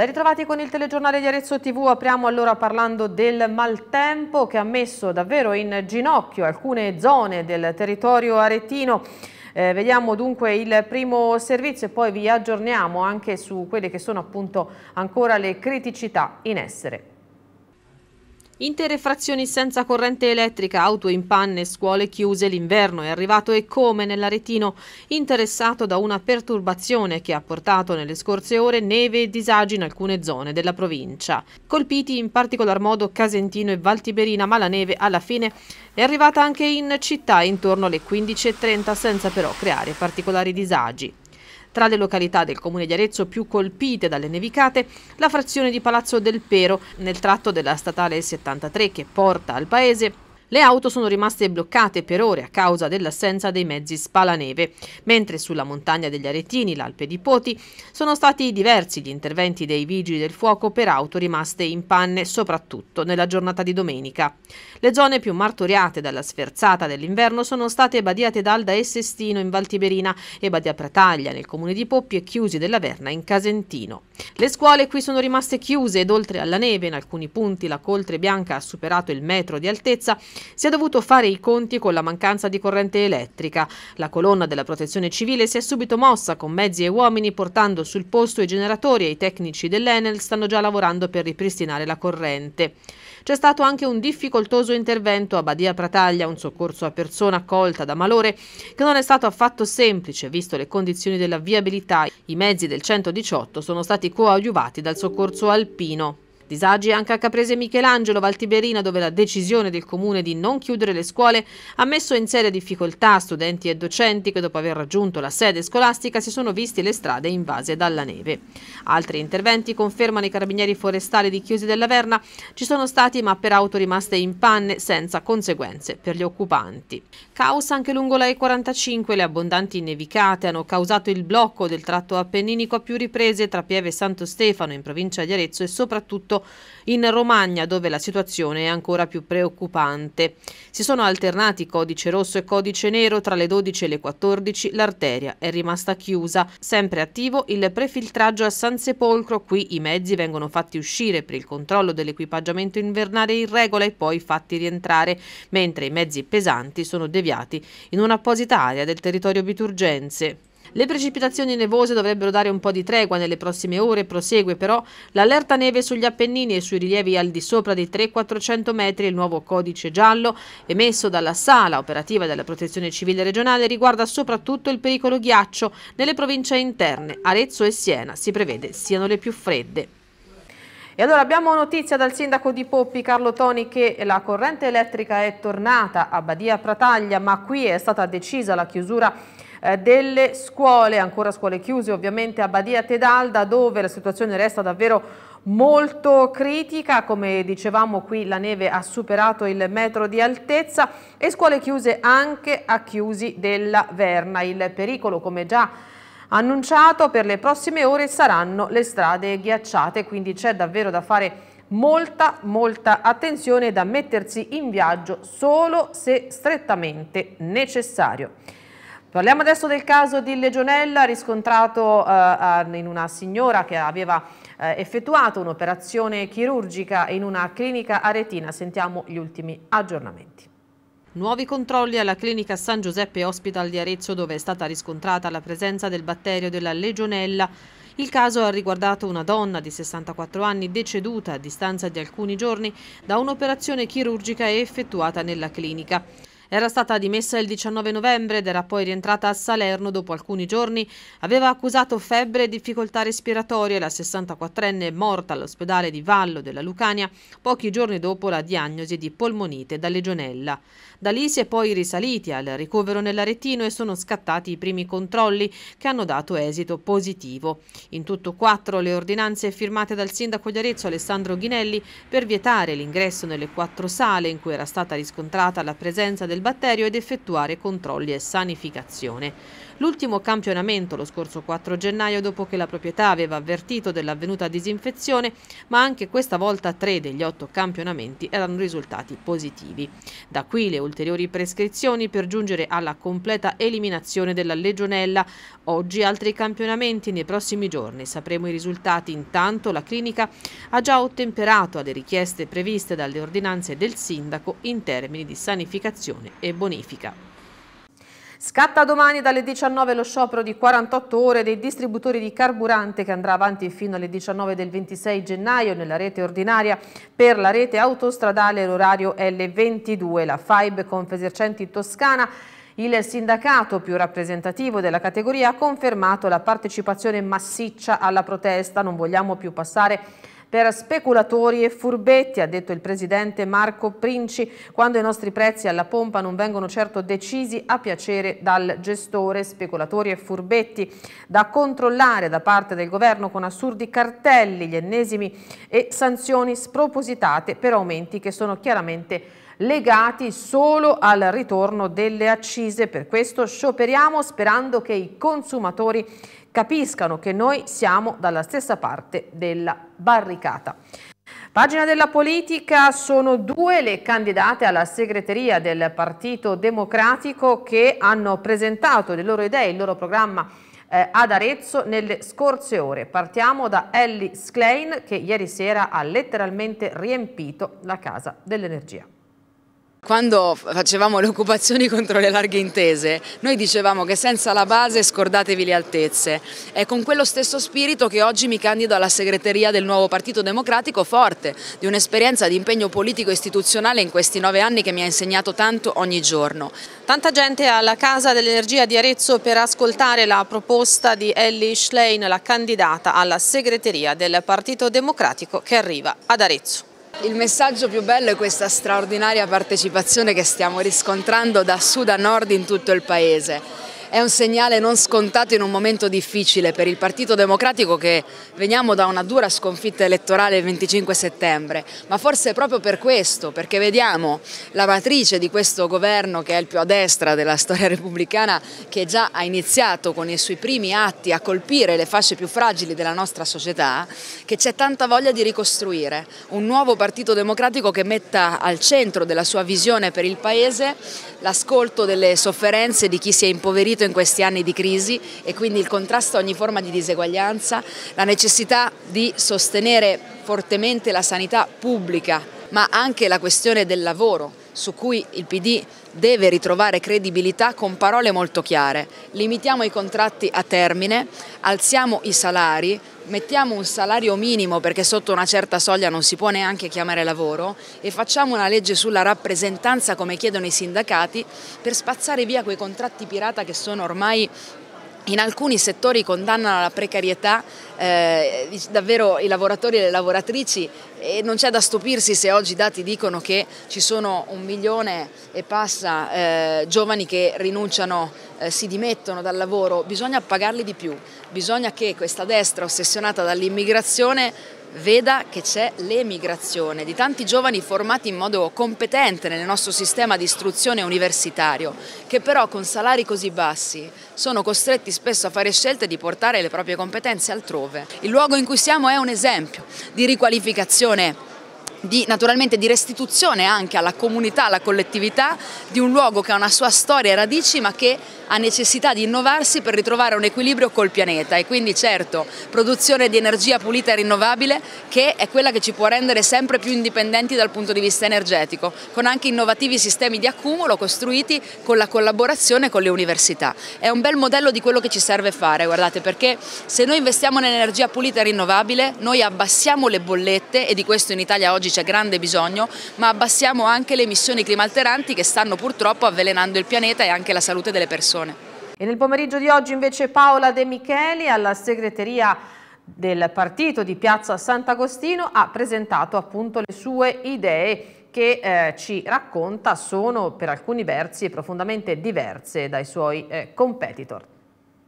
Ben ritrovati con il telegiornale di Arezzo TV, apriamo allora parlando del maltempo che ha messo davvero in ginocchio alcune zone del territorio aretino. Eh, vediamo dunque il primo servizio e poi vi aggiorniamo anche su quelle che sono appunto ancora le criticità in essere. Intere frazioni senza corrente elettrica, auto in panne, scuole chiuse l'inverno. È arrivato e come nell'Aretino, interessato da una perturbazione che ha portato nelle scorse ore neve e disagi in alcune zone della provincia. Colpiti in particolar modo Casentino e Valtiberina, ma la neve alla fine è arrivata anche in città intorno alle 15.30 senza però creare particolari disagi. Tra le località del comune di Arezzo più colpite dalle nevicate, la frazione di Palazzo del Pero, nel tratto della statale 73 che porta al paese, le auto sono rimaste bloccate per ore a causa dell'assenza dei mezzi spalaneve, mentre sulla montagna degli Aretini, l'Alpe di Poti, sono stati diversi gli interventi dei vigili del fuoco per auto rimaste in panne, soprattutto nella giornata di domenica. Le zone più martoriate dalla sferzata dell'inverno sono state Badia Tedalda e Sestino in Valtiberina e Badia Prataglia nel comune di Poppi e Chiusi della Verna in Casentino. Le scuole qui sono rimaste chiuse ed oltre alla neve in alcuni punti la coltre bianca ha superato il metro di altezza si è dovuto fare i conti con la mancanza di corrente elettrica. La colonna della protezione civile si è subito mossa con mezzi e uomini portando sul posto i generatori e i tecnici dell'Enel stanno già lavorando per ripristinare la corrente. C'è stato anche un difficoltoso intervento a Badia Prataglia, un soccorso a persona colta da malore, che non è stato affatto semplice, visto le condizioni della viabilità. I mezzi del 118 sono stati coadiuvati dal soccorso alpino. Disagi anche a Caprese Michelangelo, Valtiberina, dove la decisione del comune di non chiudere le scuole ha messo in seria difficoltà studenti e docenti che dopo aver raggiunto la sede scolastica si sono visti le strade invase dalla neve. Altri interventi confermano i carabinieri forestali di Chiusi della Verna. ci sono stati ma per auto rimaste in panne senza conseguenze per gli occupanti. Caos anche lungo la E45, le abbondanti nevicate hanno causato il blocco del tratto appenninico a più riprese tra Pieve e Santo Stefano in provincia di Arezzo e soprattutto in Romagna dove la situazione è ancora più preoccupante. Si sono alternati codice rosso e codice nero tra le 12 e le 14, l'arteria è rimasta chiusa, sempre attivo il prefiltraggio a San Sepolcro, qui i mezzi vengono fatti uscire per il controllo dell'equipaggiamento invernale in regola e poi fatti rientrare, mentre i mezzi pesanti sono deviati in un'apposita area del territorio biturgenze. Le precipitazioni nevose dovrebbero dare un po' di tregua nelle prossime ore, prosegue però l'allerta neve sugli Appennini e sui rilievi al di sopra dei 300-400 metri. Il nuovo codice giallo emesso dalla sala operativa della protezione civile regionale riguarda soprattutto il pericolo ghiaccio nelle province interne. Arezzo e Siena si prevede siano le più fredde. E allora abbiamo notizia dal sindaco di Poppi, Carlo Toni, che la corrente elettrica è tornata a Badia Prataglia, ma qui è stata decisa la chiusura eh, delle scuole, ancora scuole chiuse ovviamente a Badia Tedalda dove la situazione resta davvero molto critica, come dicevamo qui la neve ha superato il metro di altezza e scuole chiuse anche a Chiusi della Verna. Il pericolo come già annunciato per le prossime ore saranno le strade ghiacciate, quindi c'è davvero da fare molta molta attenzione da mettersi in viaggio solo se strettamente necessario. Parliamo adesso del caso di legionella riscontrato eh, in una signora che aveva eh, effettuato un'operazione chirurgica in una clinica aretina. Sentiamo gli ultimi aggiornamenti. Nuovi controlli alla clinica San Giuseppe Hospital di Arezzo dove è stata riscontrata la presenza del batterio della legionella. Il caso ha riguardato una donna di 64 anni deceduta a distanza di alcuni giorni da un'operazione chirurgica effettuata nella clinica. Era stata dimessa il 19 novembre ed era poi rientrata a Salerno dopo alcuni giorni. Aveva accusato febbre e difficoltà respiratorie. La 64enne è morta all'ospedale di Vallo della Lucania pochi giorni dopo la diagnosi di polmonite da legionella. Da lì si è poi risaliti al ricovero nell'Aretino e sono scattati i primi controlli che hanno dato esito positivo. In tutto quattro le ordinanze firmate dal sindaco di Arezzo Alessandro Ghinelli per vietare l'ingresso nelle quattro sale in cui era stata riscontrata la presenza del del batterio ed effettuare controlli e sanificazione. L'ultimo campionamento lo scorso 4 gennaio dopo che la proprietà aveva avvertito dell'avvenuta disinfezione, ma anche questa volta tre degli otto campionamenti erano risultati positivi. Da qui le ulteriori prescrizioni per giungere alla completa eliminazione della legionella. Oggi altri campionamenti nei prossimi giorni. Sapremo i risultati. Intanto la clinica ha già ottemperato alle richieste previste dalle ordinanze del sindaco in termini di sanificazione e bonifica. Scatta domani dalle 19 lo sciopero di 48 ore dei distributori di carburante che andrà avanti fino alle 19 del 26 gennaio nella rete ordinaria. Per la rete autostradale l'orario l 22. La FAIB Confesercenti Toscana il sindacato più rappresentativo della categoria ha confermato la partecipazione massiccia alla protesta. Non vogliamo più passare per speculatori e furbetti, ha detto il presidente Marco Princi, quando i nostri prezzi alla pompa non vengono certo decisi a piacere dal gestore, speculatori e furbetti da controllare da parte del governo con assurdi cartelli, gli ennesimi e sanzioni spropositate per aumenti che sono chiaramente legati solo al ritorno delle accise. Per questo scioperiamo sperando che i consumatori capiscano che noi siamo dalla stessa parte della barricata. Pagina della politica sono due le candidate alla segreteria del Partito Democratico che hanno presentato le loro idee, il loro programma eh, ad Arezzo nelle scorse ore. Partiamo da Ellie Sklein che ieri sera ha letteralmente riempito la Casa dell'Energia. Quando facevamo le occupazioni contro le larghe intese, noi dicevamo che senza la base scordatevi le altezze. È con quello stesso spirito che oggi mi candido alla segreteria del nuovo Partito Democratico forte, di un'esperienza di impegno politico istituzionale in questi nove anni che mi ha insegnato tanto ogni giorno. Tanta gente alla Casa dell'Energia di Arezzo per ascoltare la proposta di Ellie Schlein, la candidata alla segreteria del Partito Democratico che arriva ad Arezzo. Il messaggio più bello è questa straordinaria partecipazione che stiamo riscontrando da sud a nord in tutto il paese. È un segnale non scontato in un momento difficile per il Partito Democratico che veniamo da una dura sconfitta elettorale il 25 settembre, ma forse proprio per questo, perché vediamo la matrice di questo governo che è il più a destra della storia repubblicana che già ha iniziato con i suoi primi atti a colpire le fasce più fragili della nostra società, che c'è tanta voglia di ricostruire un nuovo Partito Democratico che metta al centro della sua visione per il Paese l'ascolto delle sofferenze di chi si è impoverito sentito in questi anni di crisi e quindi il contrasto a ogni forma di diseguaglianza, la necessità di sostenere fortemente la sanità pubblica, ma anche la questione del lavoro su cui il PD deve ritrovare credibilità con parole molto chiare. Limitiamo i contratti a termine, alziamo i salari, mettiamo un salario minimo perché sotto una certa soglia non si può neanche chiamare lavoro e facciamo una legge sulla rappresentanza come chiedono i sindacati per spazzare via quei contratti pirata che sono ormai in alcuni settori condannano la precarietà eh, davvero i lavoratori e le lavoratrici e non c'è da stupirsi se oggi i dati dicono che ci sono un milione e passa eh, giovani che rinunciano, eh, si dimettono dal lavoro, bisogna pagarli di più, bisogna che questa destra ossessionata dall'immigrazione veda che c'è l'emigrazione di tanti giovani formati in modo competente nel nostro sistema di istruzione universitario, che però con salari così bassi sono costretti spesso a fare scelte di portare le proprie competenze altrove. Il luogo in cui siamo è un esempio di riqualificazione di, naturalmente di restituzione anche alla comunità, alla collettività di un luogo che ha una sua storia e radici ma che ha necessità di innovarsi per ritrovare un equilibrio col pianeta e quindi certo produzione di energia pulita e rinnovabile che è quella che ci può rendere sempre più indipendenti dal punto di vista energetico con anche innovativi sistemi di accumulo costruiti con la collaborazione con le università. È un bel modello di quello che ci serve fare guardate perché se noi investiamo in energia pulita e rinnovabile noi abbassiamo le bollette e di questo in Italia oggi oggi c'è grande bisogno, ma abbassiamo anche le emissioni climalteranti che stanno purtroppo avvelenando il pianeta e anche la salute delle persone. E nel pomeriggio di oggi invece Paola De Micheli alla segreteria del partito di Piazza Sant'Agostino ha presentato appunto le sue idee che eh, ci racconta sono per alcuni versi profondamente diverse dai suoi eh, competitor.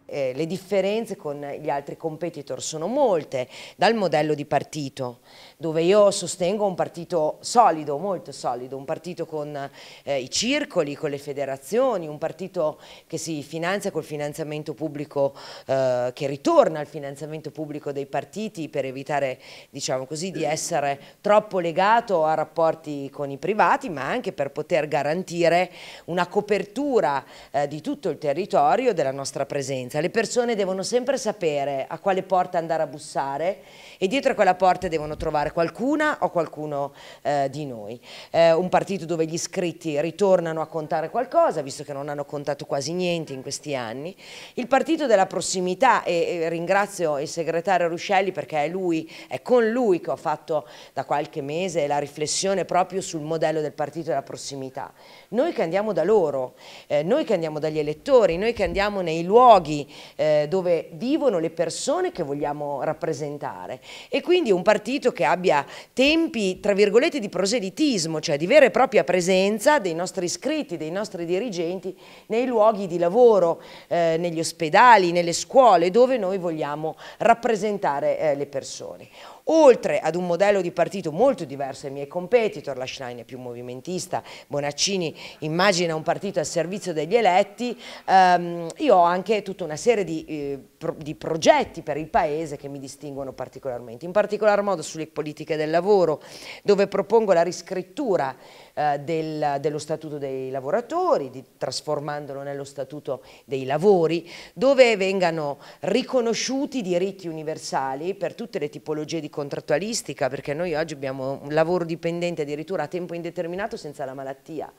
Eh, le differenze con gli altri competitor sono molte, dal modello di partito, dove io sostengo un partito solido, molto solido, un partito con eh, i circoli, con le federazioni, un partito che si finanzia col finanziamento pubblico, eh, che ritorna al finanziamento pubblico dei partiti per evitare diciamo così, di essere troppo legato a rapporti con i privati, ma anche per poter garantire una copertura eh, di tutto il territorio della nostra presenza. Le persone devono sempre sapere a quale porta andare a bussare e dietro a quella porta devono trovare per qualcuna o qualcuno eh, di noi. Eh, un partito dove gli iscritti ritornano a contare qualcosa, visto che non hanno contato quasi niente in questi anni. Il partito della prossimità, e, e ringrazio il segretario Ruscelli perché è, lui, è con lui che ho fatto da qualche mese la riflessione proprio sul modello del partito della prossimità. Noi che andiamo da loro, eh, noi che andiamo dagli elettori, noi che andiamo nei luoghi eh, dove vivono le persone che vogliamo rappresentare. E quindi un partito che abbia abbia tempi, tra virgolette, di proselitismo, cioè di vera e propria presenza dei nostri iscritti, dei nostri dirigenti nei luoghi di lavoro, eh, negli ospedali, nelle scuole, dove noi vogliamo rappresentare eh, le persone. Oltre ad un modello di partito molto diverso dai miei competitor, la Schlein è più movimentista, Bonaccini immagina un partito al servizio degli eletti, ehm, io ho anche tutta una serie di... Eh, pro, di progetti per il Paese che mi distinguono particolarmente, in particolar modo sulle politiche del lavoro, dove propongo la riscrittura eh, del, dello Statuto dei lavoratori, di, trasformandolo nello Statuto dei lavori, dove vengano riconosciuti diritti universali per tutte le tipologie di contrattualistica, perché noi oggi abbiamo un lavoro dipendente addirittura a tempo indeterminato senza la malattia.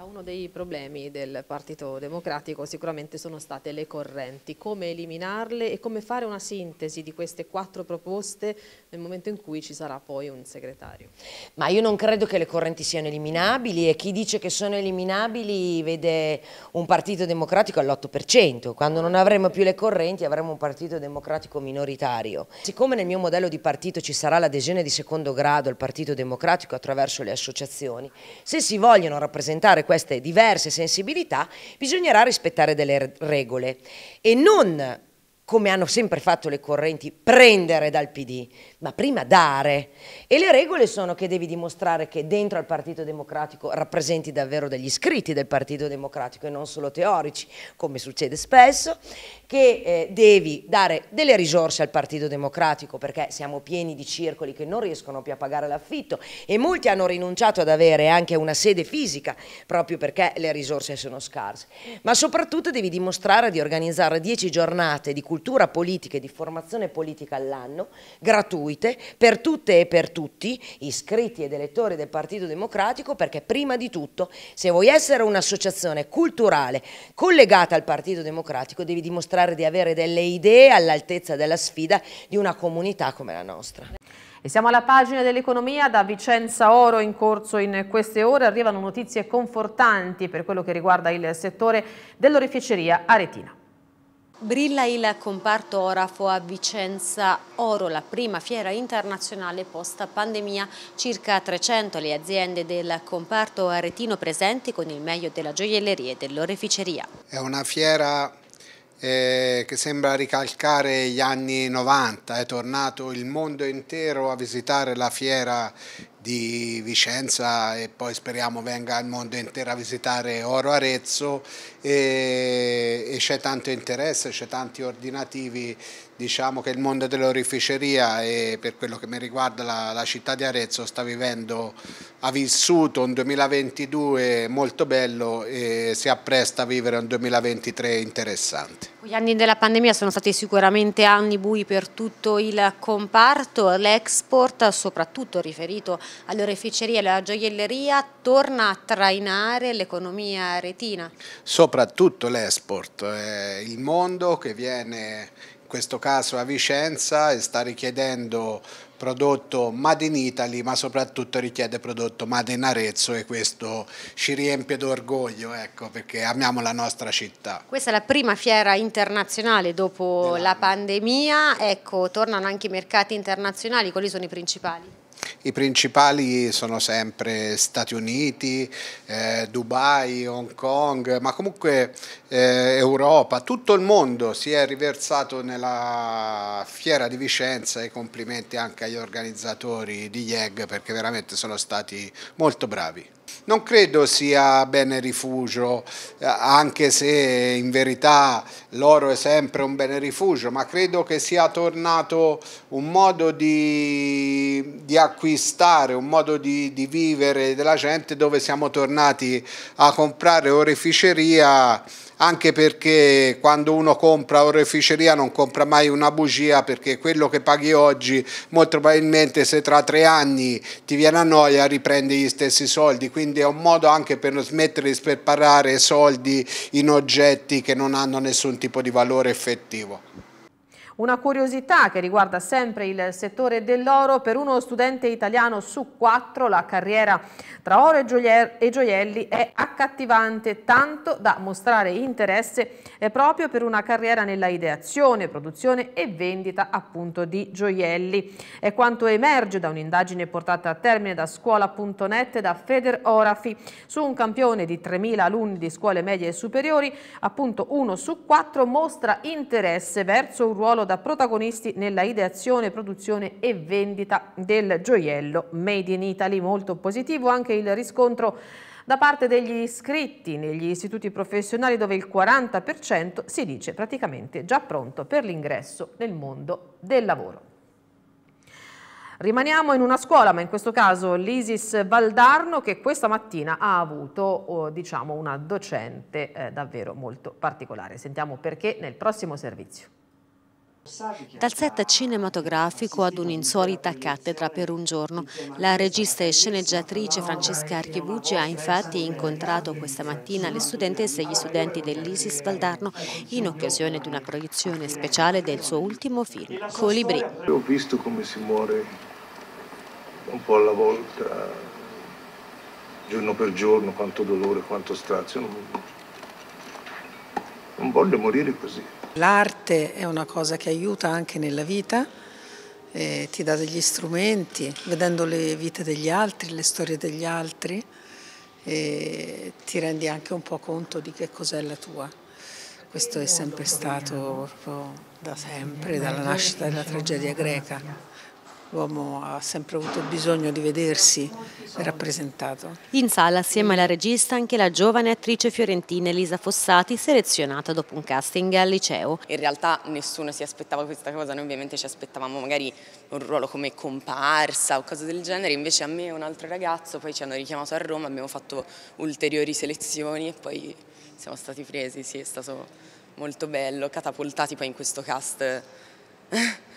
Uno dei problemi del Partito Democratico sicuramente sono state le correnti, come eliminarle e come fare una sintesi di queste quattro proposte nel momento in cui ci sarà poi un segretario. Ma io non credo che le correnti siano eliminabili e chi dice che sono eliminabili vede un partito democratico all'8%, quando non avremo più le correnti avremo un partito democratico minoritario. Siccome nel mio modello di partito ci sarà l'adesione di secondo grado al partito democratico attraverso le associazioni, se si vogliono rappresentare queste diverse sensibilità bisognerà rispettare delle regole e non come hanno sempre fatto le correnti, prendere dal PD, ma prima dare. E le regole sono che devi dimostrare che dentro al Partito Democratico rappresenti davvero degli iscritti del Partito Democratico e non solo teorici, come succede spesso, che eh, devi dare delle risorse al Partito Democratico perché siamo pieni di circoli che non riescono più a pagare l'affitto e molti hanno rinunciato ad avere anche una sede fisica proprio perché le risorse sono scarse. Ma soprattutto devi dimostrare di organizzare 10 giornate di cultura politica e di formazione politica all'anno gratuite gratuite per tutte e per tutti, iscritti ed elettori del Partito Democratico, perché prima di tutto se vuoi essere un'associazione culturale collegata al Partito Democratico devi dimostrare di avere delle idee all'altezza della sfida di una comunità come la nostra. E siamo alla pagina dell'economia, da Vicenza Oro in corso in queste ore arrivano notizie confortanti per quello che riguarda il settore dell'oreficeria aretina. Brilla il comparto orafo a Vicenza Oro, la prima fiera internazionale post pandemia. Circa 300 le aziende del comparto aretino presenti con il meglio della gioielleria e dell'oreficeria. È una fiera eh, che sembra ricalcare gli anni 90, è tornato il mondo intero a visitare la fiera di Vicenza e poi speriamo venga il mondo intero a visitare Oro Arezzo e, e c'è tanto interesse, c'è tanti ordinativi diciamo che il mondo dell'orificeria e per quello che mi riguarda la, la, città di Arezzo sta vivendo, ha vissuto un 2022 molto bello e si appresta a vivere un 2023 interessante. Gli anni della pandemia sono stati sicuramente anni bui per tutto il comparto, l'export soprattutto riferito all'oreficeria e alla gioielleria torna a trainare l'economia retina? Soprattutto l'export, eh, il mondo che viene questo caso a Vicenza e sta richiedendo prodotto Made in Italy ma soprattutto richiede prodotto Made in Arezzo e questo ci riempie d'orgoglio ecco, perché amiamo la nostra città. Questa è la prima fiera internazionale dopo la pandemia, ecco, tornano anche i mercati internazionali, quali sono i principali? I principali sono sempre Stati Uniti, eh, Dubai, Hong Kong, ma comunque eh, Europa, tutto il mondo si è riversato nella fiera di Vicenza e complimenti anche agli organizzatori di YEG perché veramente sono stati molto bravi. Non credo sia bene rifugio, eh, anche se in verità l'oro è sempre un bene rifugio, ma credo che sia tornato un modo di, di acquistare, un modo di, di, vivere della gente dove siamo tornati a comprare oreficeria anche perché quando uno compra oreficeria non compra mai una bugia perché quello che paghi oggi molto probabilmente se tra tre anni ti viene a noia riprendi gli stessi soldi, quindi è un modo anche per non smettere di sperparare soldi in oggetti che non hanno nessun tipo di valore effettivo. Una curiosità che riguarda sempre il settore dell'oro, per uno studente italiano su quattro la carriera tra oro e gioielli è accattivante tanto da mostrare interesse proprio per una carriera nella ideazione, produzione e vendita appunto di gioielli. È quanto emerge da un'indagine portata a termine da scuola.net da Feder Orafi su un campione di 3.000 alunni di scuole medie e superiori, appunto uno su quattro mostra interesse verso un ruolo da protagonisti nella ideazione, produzione e vendita del gioiello Made in Italy. Molto positivo anche il riscontro da parte degli iscritti negli istituti professionali dove il 40% si dice praticamente già pronto per l'ingresso nel mondo del lavoro. Rimaniamo in una scuola, ma in questo caso l'Isis Valdarno che questa mattina ha avuto oh, diciamo, una docente eh, davvero molto particolare. Sentiamo perché nel prossimo servizio. Dal set cinematografico ad un'insolita cattedra per un giorno, la regista e sceneggiatrice Francesca Archibucci ha infatti incontrato questa mattina le studentesse e gli studenti dell'Isis Valdarno in occasione di una proiezione speciale del suo ultimo film, Colibri. Ho visto come si muore un po' alla volta, giorno per giorno, quanto dolore, quanto strazio. non voglio morire così. L'arte è una cosa che aiuta anche nella vita, eh, ti dà degli strumenti, vedendo le vite degli altri, le storie degli altri, eh, ti rendi anche un po' conto di che cos'è la tua. Questo è sempre stato da sempre, dalla nascita della tragedia greca l'uomo ha sempre avuto bisogno di vedersi rappresentato. In sala assieme alla regista anche la giovane attrice fiorentina Elisa Fossati selezionata dopo un casting al liceo. In realtà nessuno si aspettava questa cosa, noi ovviamente ci aspettavamo magari un ruolo come comparsa o cose del genere, invece a me e un altro ragazzo poi ci hanno richiamato a Roma, abbiamo fatto ulteriori selezioni e poi siamo stati presi, sì è stato molto bello, catapultati poi in questo cast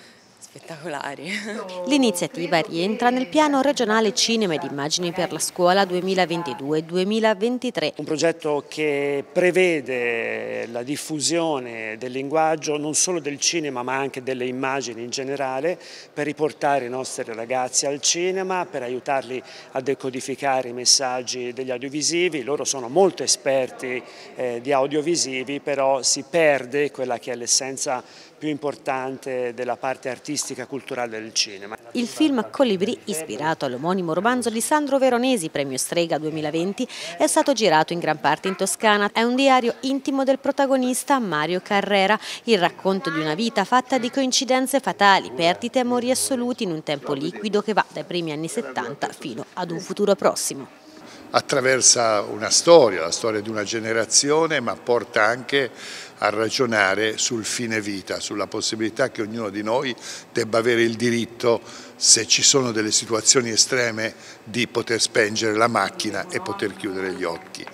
spettacolari. L'iniziativa rientra nel piano regionale Cinema ed Immagini per la scuola 2022-2023. Un progetto che prevede la diffusione del linguaggio non solo del cinema ma anche delle immagini in generale per riportare i nostri ragazzi al cinema, per aiutarli a decodificare i messaggi degli audiovisivi. Loro sono molto esperti eh, di audiovisivi però si perde quella che è l'essenza più importante della parte artistica artistica culturale del cinema. Il film Colibri, ispirato all'omonimo romanzo di Sandro Veronesi, premio Strega 2020, è stato girato in gran parte in Toscana. È un diario intimo del protagonista Mario Carrera, il racconto di una vita fatta di coincidenze fatali, perdite e amori assoluti in un tempo liquido che va dai primi anni 70 fino ad un futuro prossimo attraversa una storia, la storia di una generazione, ma porta anche a ragionare sul fine vita, sulla possibilità che ognuno di noi debba avere il diritto, se ci sono delle situazioni estreme, di poter spengere la macchina e poter chiudere gli occhi.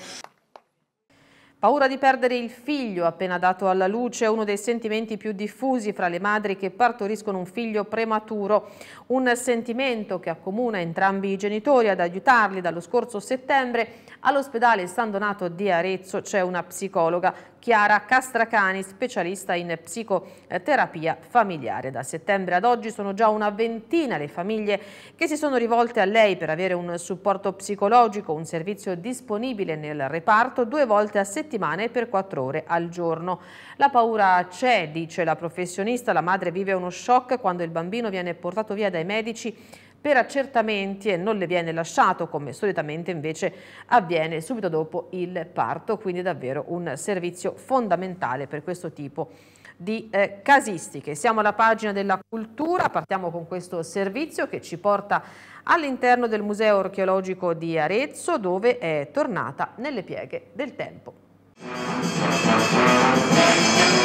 Paura di perdere il figlio appena dato alla luce è uno dei sentimenti più diffusi fra le madri che partoriscono un figlio prematuro, un sentimento che accomuna entrambi i genitori ad aiutarli dallo scorso settembre. All'ospedale San Donato di Arezzo c'è una psicologa, Chiara Castracani, specialista in psicoterapia familiare. Da settembre ad oggi sono già una ventina le famiglie che si sono rivolte a lei per avere un supporto psicologico, un servizio disponibile nel reparto due volte a settembre settimana e per 4 ore al giorno. La paura c'è, dice la professionista, la madre vive uno shock quando il bambino viene portato via dai medici per accertamenti e non le viene lasciato come solitamente invece avviene subito dopo il parto, quindi davvero un servizio fondamentale per questo tipo di eh, casistiche. Siamo alla pagina della cultura, partiamo con questo servizio che ci porta all'interno del Museo Archeologico di Arezzo dove è tornata nelle pieghe del tempo. Thank you.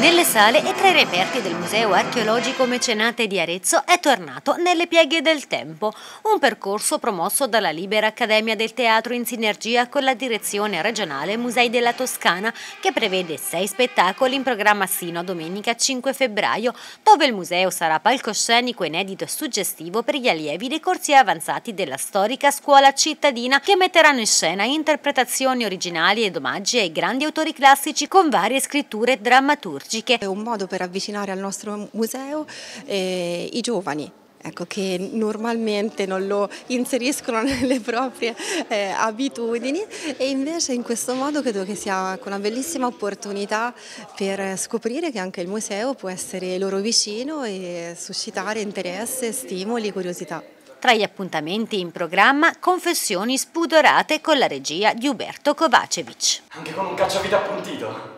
Nelle sale e tra i reperti del Museo archeologico Mecenate di Arezzo è tornato Nelle pieghe del tempo, un percorso promosso dalla Libera Accademia del Teatro in sinergia con la direzione regionale Musei della Toscana che prevede sei spettacoli in programma sino a domenica 5 febbraio, dove il museo sarà palcoscenico inedito e suggestivo per gli allievi dei corsi avanzati della storica scuola cittadina che metteranno in scena interpretazioni originali ed omaggi ai grandi autori classici con varie scritture drammaturgiche nostalgiche, è un modo per avvicinare al nostro museo eh, i giovani Ecco, che normalmente non lo inseriscono nelle proprie eh, abitudini e invece in questo modo credo che sia una bellissima opportunità per scoprire che anche il museo può essere loro vicino e suscitare interesse, stimoli, curiosità. Tra gli appuntamenti in programma, confessioni spudorate con la regia di Uberto Kovacevic. Anche con un cacciavite appuntito.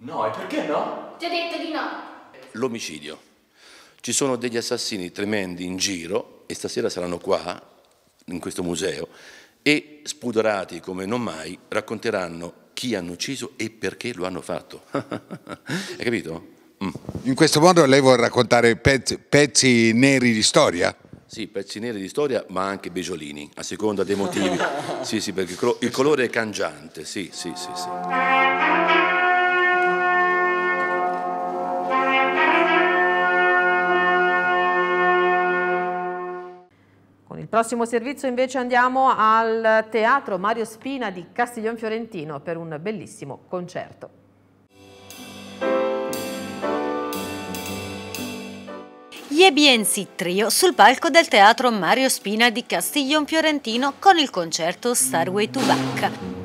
No, e perché no? Ti ho detto di no. L'omicidio. Ci sono degli assassini tremendi in giro e stasera saranno qua, in questo museo, e spudorati come non mai racconteranno chi hanno ucciso e perché lo hanno fatto. Hai capito? Mm. In questo modo lei vuole raccontare pezzi, pezzi neri di storia? Sì, pezzi neri di storia, ma anche beggiolini, a seconda dei motivi. sì, sì, perché il colore è cangiante, sì, sì, sì. sì. Prossimo servizio invece andiamo al Teatro Mario Spina di Castiglion Fiorentino per un bellissimo concerto. Gli Trio sul palco del Teatro Mario Spina di Castiglion Fiorentino con il concerto Starway to Back.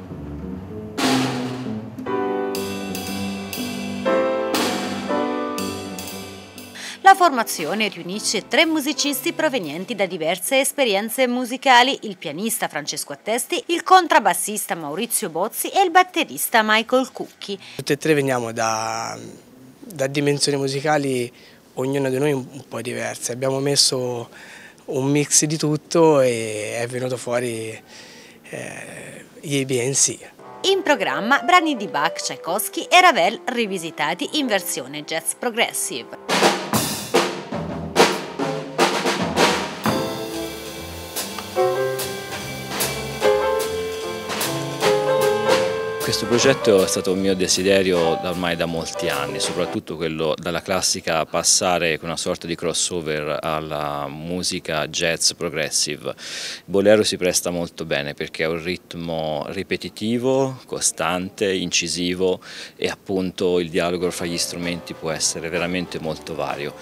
La formazione riunisce tre musicisti provenienti da diverse esperienze musicali, il pianista Francesco Attesti, il contrabbassista Maurizio Bozzi e il batterista Michael Cucchi. Tutti e tre veniamo da, da dimensioni musicali, ognuna di noi un po' diverse. Abbiamo messo un mix di tutto e è venuto fuori eh, IBNC. In programma brani di Bach, Tchaikovsky e Ravel rivisitati in versione jazz progressive. Questo progetto è stato un mio desiderio da ormai da molti anni, soprattutto quello dalla classica passare con una sorta di crossover alla musica jazz progressive. bolero si presta molto bene perché ha un ritmo ripetitivo, costante, incisivo e appunto il dialogo fra gli strumenti può essere veramente molto vario.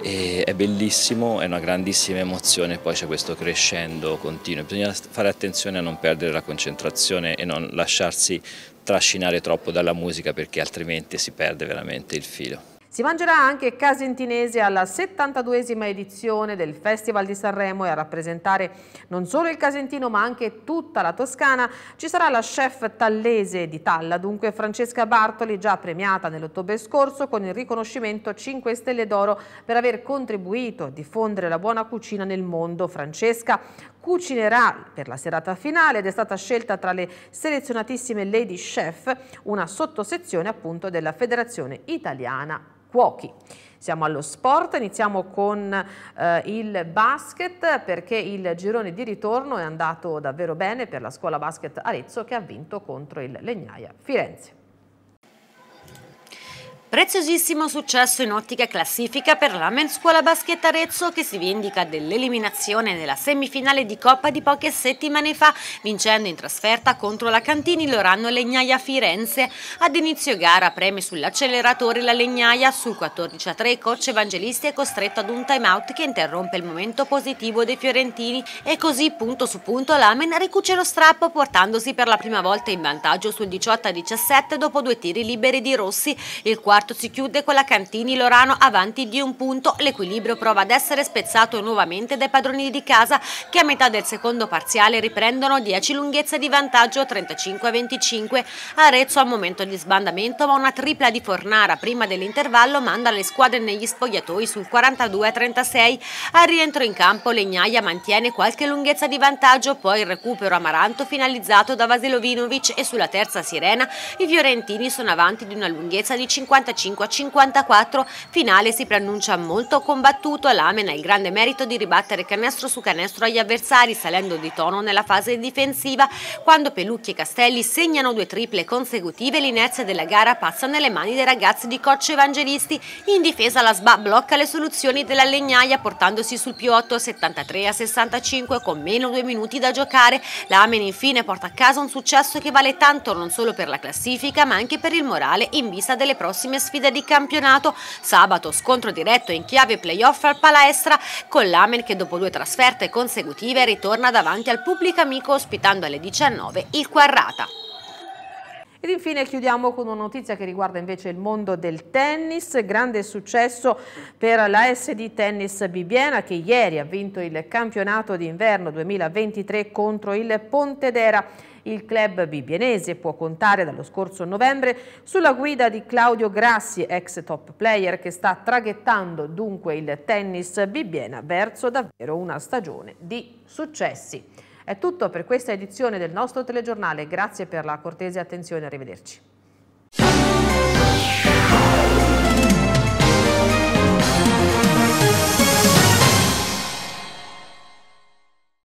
E è bellissimo, è una grandissima emozione, poi c'è questo crescendo continuo. Bisogna fare attenzione a non perdere la concentrazione e non lasciarsi trascinare troppo dalla musica perché altrimenti si perde veramente il filo. Si mangerà anche Casentinese alla 72esima edizione del Festival di Sanremo e a rappresentare non solo il Casentino ma anche tutta la Toscana ci sarà la chef tallese di Talla, dunque Francesca Bartoli già premiata nell'ottobre scorso con il riconoscimento 5 Stelle d'Oro per aver contribuito a diffondere la buona cucina nel mondo. Francesca cucinerà per la serata finale ed è stata scelta tra le selezionatissime Lady Chef, una sottosezione appunto della Federazione Italiana Cuochi. Siamo allo sport, iniziamo con eh, il basket perché il girone di ritorno è andato davvero bene per la scuola basket Arezzo che ha vinto contro il Legnaia Firenze. Preziosissimo successo in ottica classifica per la Men's Scuola Basket Arezzo che si vindica dell'eliminazione nella semifinale di Coppa di poche settimane fa vincendo in trasferta contro la Cantini Lorano Legnaia Firenze. Ad inizio gara preme sull'acceleratore la Legnaia sul 14 a 3 coach Evangelisti è costretto ad un time out che interrompe il momento positivo dei fiorentini e così punto su punto l'Amen ricuce lo strappo portandosi per la prima volta in vantaggio sul 18 a 17 dopo due tiri liberi di Rossi il quale quarto si chiude con la Cantini Lorano avanti di un punto. L'equilibrio prova ad essere spezzato nuovamente dai padroni di casa che a metà del secondo parziale riprendono 10 lunghezze di vantaggio 35-25. Arezzo al momento di sbandamento ma una tripla di Fornara prima dell'intervallo manda le squadre negli spogliatoi sul 42-36. Al rientro in campo Legnaia mantiene qualche lunghezza di vantaggio poi il recupero amaranto finalizzato da Vasilovinovic e sulla terza sirena i fiorentini sono avanti di una lunghezza di 50 55 a 54, finale si preannuncia molto combattuto, l'Amen ha il grande merito di ribattere canestro su canestro agli avversari, salendo di tono nella fase difensiva, quando Pelucchi e Castelli segnano due triple consecutive, l'inerzia della gara passa nelle mani dei ragazzi di Coccio Evangelisti, in difesa la SBA blocca le soluzioni della Legnaia portandosi sul più 8 a 73 a 65 con meno due minuti da giocare, l'Amen infine porta a casa un successo che vale tanto non solo per la classifica ma anche per il morale in vista delle prossime due sfide di campionato. Sabato scontro diretto in chiave playoff al Palaestra con l'Amen che dopo due trasferte consecutive ritorna davanti al pubblico amico ospitando alle 19 il Quarrata. Ed infine chiudiamo con una notizia che riguarda invece il mondo del tennis, grande successo per la SD Tennis Bibiena che ieri ha vinto il campionato d'inverno 2023 contro il Pontedera. Il club bibienese può contare dallo scorso novembre sulla guida di Claudio Grassi, ex top player, che sta traghettando dunque il tennis bibbiena verso davvero una stagione di successi. È tutto per questa edizione del nostro telegiornale, grazie per la cortese attenzione, arrivederci.